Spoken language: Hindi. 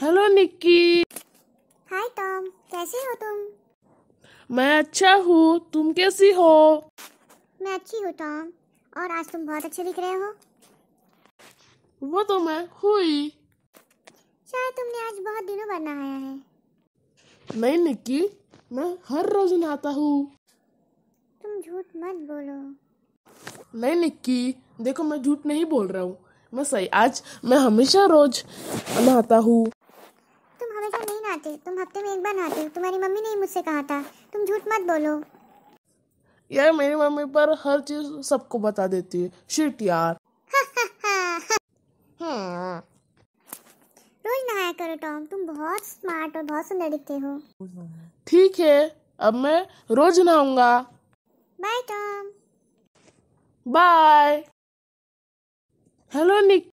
हेलो निक्की हाय टॉम कैसे हो तुम मैं अच्छा हूँ तुम कैसी हो मैं अच्छी हूँ टॉम और आज तुम बहुत अच्छे दिख रहे हो वो तो मैं हुई शायद तुमने आज बहुत दिनों बाद नहाया है नहीं निक्की मैं हर रोज नहाता हूँ तुम झूठ मत बोलो नहीं निक्की देखो मैं झूठ नहीं बोल रहा हूँ मैं सही आज मैं हमेशा रोज नहाता हूँ हमेशा नहीं नहाते तुम हफ्ते में एक बार नहाते हो तुम्हारी मम्मी ने ही मुझसे कहा था तुम झूठ मत बोलो यार मेरी मम्मी पर हर चीज सबको बता देती है शिट यार हाँ। रोज नहाया करो टॉम तुम बहुत स्मार्ट और बहुत सुंदर दिखते हो ठीक है अब मैं रोज नहाऊंगा बाय टॉम बाय हेलो निक